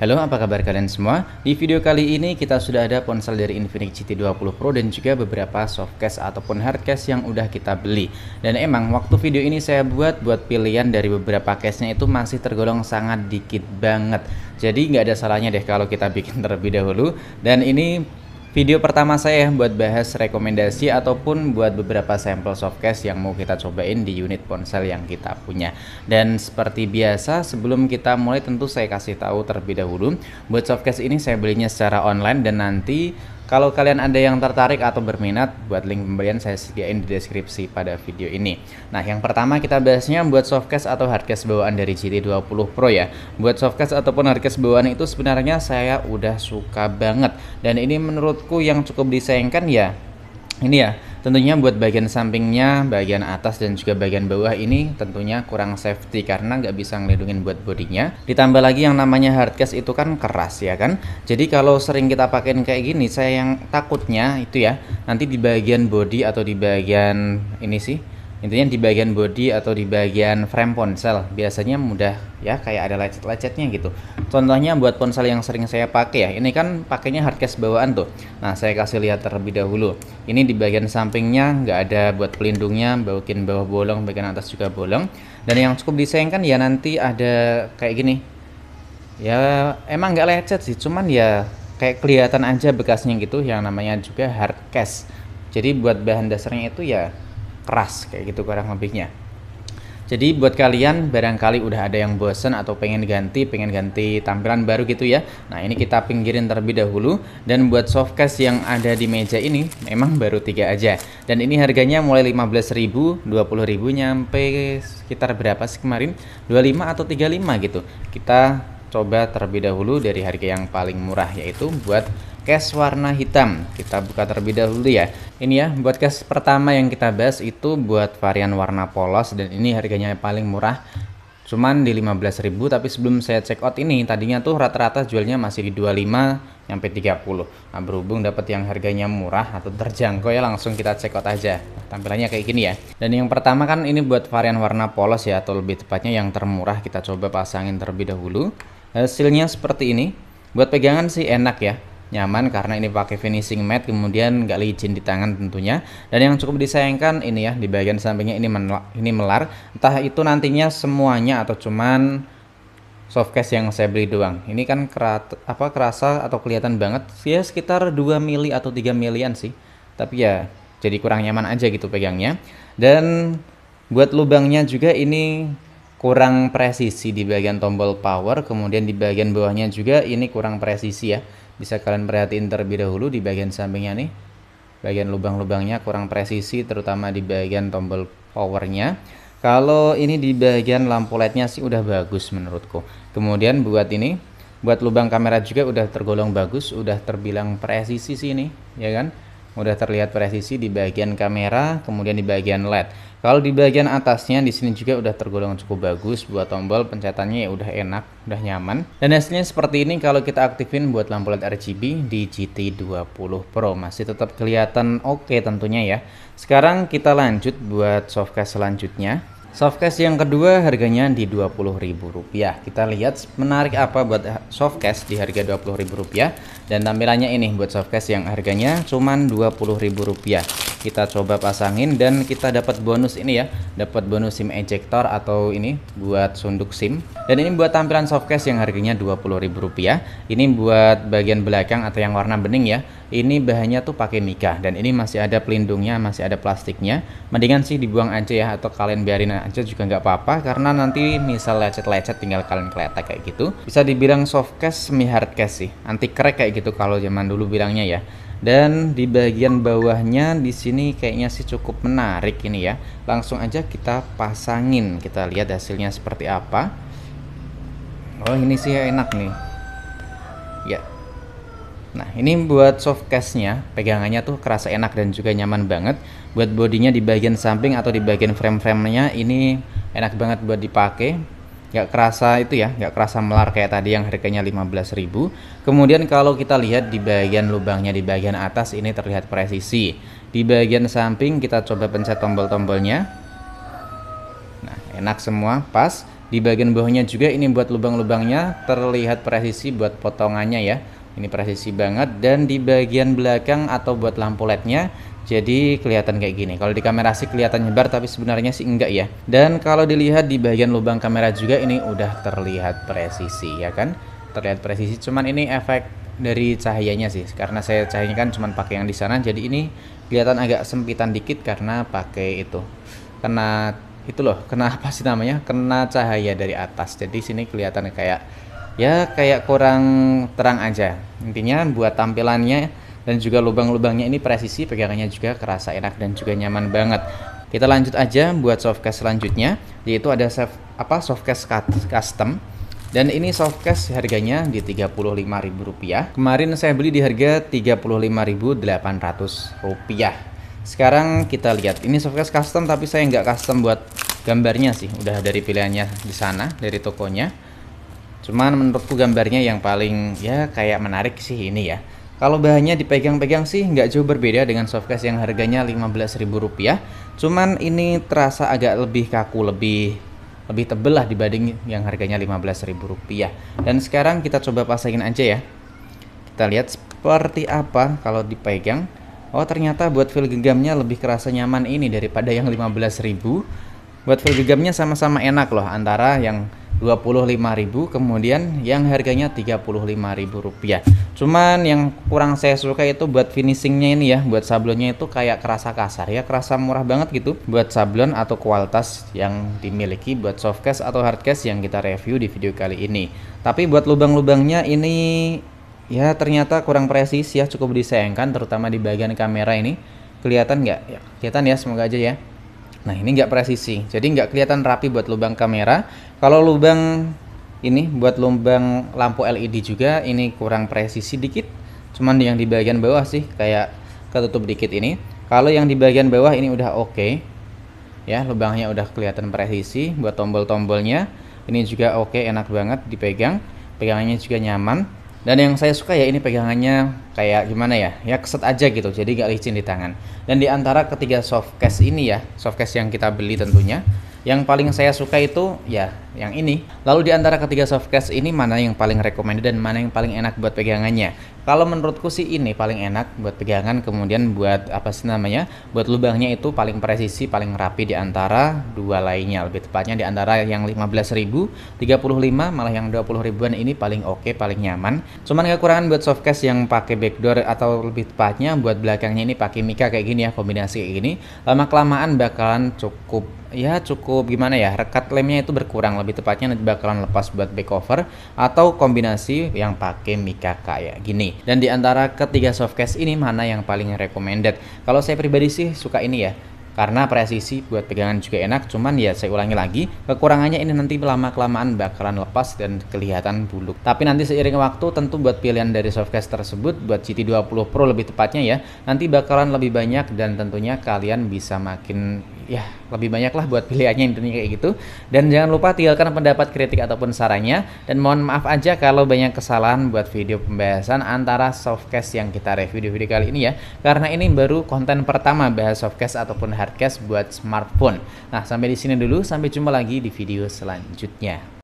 Halo, apa kabar kalian semua? Di video kali ini kita sudah ada ponsel dari Infinix GT20 Pro dan juga beberapa softcase ataupun hardcase yang udah kita beli. Dan emang waktu video ini saya buat buat pilihan dari beberapa case-nya itu masih tergolong sangat dikit banget. Jadi nggak ada salahnya deh kalau kita bikin terlebih dahulu. Dan ini video pertama saya buat bahas rekomendasi ataupun buat beberapa sampel softcase yang mau kita cobain di unit ponsel yang kita punya dan seperti biasa sebelum kita mulai tentu saya kasih tahu terlebih dahulu buat softcase ini saya belinya secara online dan nanti kalau kalian ada yang tertarik atau berminat, buat link pembelian saya sediain di deskripsi pada video ini. Nah, yang pertama kita bahasnya buat softcase atau hardcase bawaan dari GT20 Pro ya. Buat softcase ataupun hardcase bawaan itu sebenarnya saya udah suka banget. Dan ini menurutku yang cukup disayangkan ya, ini ya, Tentunya buat bagian sampingnya, bagian atas dan juga bagian bawah ini tentunya kurang safety karena nggak bisa ngelindungin buat bodinya. Ditambah lagi yang namanya hardcase itu kan keras ya kan. Jadi kalau sering kita pakein kayak gini, saya yang takutnya itu ya nanti di bagian body atau di bagian ini sih intinya di bagian body atau di bagian frame ponsel biasanya mudah ya kayak ada lecet-lecetnya gitu contohnya buat ponsel yang sering saya pakai ya ini kan pakainya hardcase bawaan tuh nah saya kasih lihat terlebih dahulu ini di bagian sampingnya nggak ada buat pelindungnya bagian bawah bolong bagian atas juga bolong dan yang cukup disayangkan ya nanti ada kayak gini ya emang nggak lecet sih cuman ya kayak kelihatan aja bekasnya gitu yang namanya juga hardcase jadi buat bahan dasarnya itu ya keras kayak gitu kurang lebihnya jadi buat kalian barangkali udah ada yang bosen atau pengen ganti, pengen ganti tampilan baru gitu ya. Nah ini kita pinggirin terlebih dahulu. Dan buat softcase yang ada di meja ini memang baru tiga aja. Dan ini harganya mulai 15.000, 20.000 nyampe sekitar berapa sih kemarin? 25 atau 35 gitu. Kita coba terlebih dahulu dari harga yang paling murah yaitu buat case warna hitam. Kita buka terlebih dahulu ya. Ini ya, buat case pertama yang kita bahas itu buat varian warna polos dan ini harganya paling murah cuman di 15.000 tapi sebelum saya check out ini tadinya tuh rata-rata jualnya masih di 25 sampai 30 nah berhubung dapat yang harganya murah atau terjangkau ya langsung kita check out aja tampilannya kayak gini ya dan yang pertama kan ini buat varian warna polos ya atau lebih tepatnya yang termurah kita coba pasangin terlebih dahulu hasilnya seperti ini buat pegangan sih enak ya nyaman karena ini pakai finishing matte kemudian nggak licin di tangan tentunya dan yang cukup disayangkan ini ya di bagian sampingnya ini menelak, ini melar entah itu nantinya semuanya atau cuman softcase yang saya beli doang ini kan kerat, apa kerasa atau kelihatan banget ya sekitar 2 mili atau 3 milian sih tapi ya jadi kurang nyaman aja gitu pegangnya dan buat lubangnya juga ini kurang presisi di bagian tombol power kemudian di bagian bawahnya juga ini kurang presisi ya bisa kalian perhatiin terlebih dahulu di bagian sampingnya nih bagian lubang-lubangnya kurang presisi terutama di bagian tombol powernya kalau ini di bagian lampu LED sih udah bagus menurutku kemudian buat ini buat lubang kamera juga udah tergolong bagus udah terbilang presisi sih ini ya kan udah terlihat presisi di bagian kamera, kemudian di bagian LED. Kalau di bagian atasnya di sini juga udah tergolong cukup bagus buat tombol pencetannya ya udah enak, udah nyaman. Dan hasilnya seperti ini kalau kita aktifin buat lampu LED RGB di GT20 Pro masih tetap kelihatan oke okay tentunya ya. Sekarang kita lanjut buat softcase selanjutnya. Softcase yang kedua harganya di Rp20.000. Kita lihat menarik apa buat softcase di harga Rp20.000 dan tampilannya ini buat softcase yang harganya cuman Rp20.000. Kita coba pasangin dan kita dapat bonus ini ya, dapat bonus SIM ejector atau ini buat sunduk SIM. Dan ini buat tampilan softcase yang harganya Rp20.000. Ini buat bagian belakang atau yang warna bening ya ini bahannya tuh pakai mika dan ini masih ada pelindungnya masih ada plastiknya mendingan sih dibuang aja ya atau kalian biarin aja juga nggak apa-apa karena nanti misal lecet-lecet tinggal kalian keletek kayak gitu bisa dibilang soft case semi hard case sih anti crack kayak gitu kalau zaman dulu bilangnya ya dan di bagian bawahnya di sini kayaknya sih cukup menarik ini ya langsung aja kita pasangin kita lihat hasilnya seperti apa oh ini sih enak nih ya Nah ini buat soft case-nya, pegangannya tuh kerasa enak dan juga nyaman banget. Buat bodinya di bagian samping atau di bagian frame-framenya ini enak banget buat dipakai. Gak kerasa itu ya, gak kerasa melar kayak tadi yang harganya 15.000. Kemudian kalau kita lihat di bagian lubangnya di bagian atas ini terlihat presisi. Di bagian samping kita coba pencet tombol-tombolnya. Nah, enak semua, pas. Di bagian bawahnya juga ini buat lubang-lubangnya terlihat presisi buat potongannya ya ini presisi banget dan di bagian belakang atau buat lampu lednya jadi kelihatan kayak gini kalau di kamera sih kelihatan nyebar tapi sebenarnya sih enggak ya dan kalau dilihat di bagian lubang kamera juga ini udah terlihat presisi ya kan terlihat presisi cuman ini efek dari cahayanya sih karena saya cahayanya kan cuman pakai yang di sana jadi ini kelihatan agak sempitan dikit karena pakai itu kena itu loh kena apa sih namanya kena cahaya dari atas jadi sini kelihatan kayak ya kayak kurang terang aja intinya buat tampilannya dan juga lubang-lubangnya ini presisi pegangannya juga kerasa enak dan juga nyaman banget kita lanjut aja buat softcase selanjutnya yaitu ada soft, apa softcase custom dan ini softcase harganya di Rp35.000 kemarin saya beli di harga Rp35.800 sekarang kita lihat ini softcase custom tapi saya nggak custom buat gambarnya sih udah dari pilihannya di sana dari tokonya Cuman menurutku gambarnya yang paling ya kayak menarik sih ini ya. Kalau bahannya dipegang-pegang sih nggak jauh berbeda dengan softcase yang harganya Rp15.000. Cuman ini terasa agak lebih kaku, lebih lebih tebel lah dibanding yang harganya Rp15.000. Dan sekarang kita coba pasangin aja ya. Kita lihat seperti apa kalau dipegang. Oh ternyata buat feel genggamnya lebih kerasa nyaman ini daripada yang rp 15.000 Buat feel genggamnya sama-sama enak loh antara yang 25.000 kemudian yang harganya rp rupiah cuman yang kurang saya suka itu buat finishingnya ini ya buat sablonnya itu kayak kerasa kasar ya kerasa murah banget gitu buat sablon atau kualitas yang dimiliki buat softcase atau hardcase yang kita review di video kali ini tapi buat lubang-lubangnya ini ya ternyata kurang presisi ya cukup disayangkan terutama di bagian kamera ini kelihatan nggak ya, kelihatan ya semoga aja ya Nah ini nggak presisi, jadi nggak kelihatan rapi buat lubang kamera. Kalau lubang ini buat lubang lampu LED juga ini kurang presisi dikit. Cuman yang di bagian bawah sih kayak ketutup dikit ini. Kalau yang di bagian bawah ini udah oke, okay. ya lubangnya udah kelihatan presisi buat tombol-tombolnya. Ini juga oke, okay, enak banget dipegang, pegangannya juga nyaman dan yang saya suka ya ini pegangannya kayak gimana ya ya keset aja gitu jadi gak licin di tangan dan di antara ketiga softcase ini ya softcase yang kita beli tentunya yang paling saya suka itu ya yang ini. Lalu di antara ketiga softcase ini mana yang paling recommended dan mana yang paling enak buat pegangannya? Kalau menurutku sih ini paling enak buat pegangan, kemudian buat apa sih namanya? Buat lubangnya itu paling presisi, paling rapi di antara dua lainnya. Lebih tepatnya di antara yang 15.000, 35, malah yang 20 ribuan ini paling oke, okay, paling nyaman. Cuman kekurangan buat softcase yang pakai backdoor atau lebih tepatnya buat belakangnya ini pakai mika kayak gini ya, kombinasi kayak gini. Lama kelamaan bakalan cukup ya cukup gimana ya rekat lemnya itu berkurang lebih tepatnya nanti bakalan lepas buat back cover atau kombinasi yang pakai mika kayak gini dan di antara ketiga softcase ini mana yang paling recommended kalau saya pribadi sih suka ini ya karena presisi buat pegangan juga enak cuman ya saya ulangi lagi kekurangannya ini nanti lama-kelamaan bakalan lepas dan kelihatan buluk tapi nanti seiring waktu tentu buat pilihan dari softcase tersebut buat GT20 Pro lebih tepatnya ya nanti bakalan lebih banyak dan tentunya kalian bisa makin ya lebih banyak lah buat pilihannya intinya kayak gitu dan jangan lupa tinggalkan pendapat kritik ataupun sarannya dan mohon maaf aja kalau banyak kesalahan buat video pembahasan antara softcase yang kita review di video kali ini ya karena ini baru konten pertama bahas softcase ataupun hard cash buat smartphone. Nah, sampai di sini dulu, sampai jumpa lagi di video selanjutnya.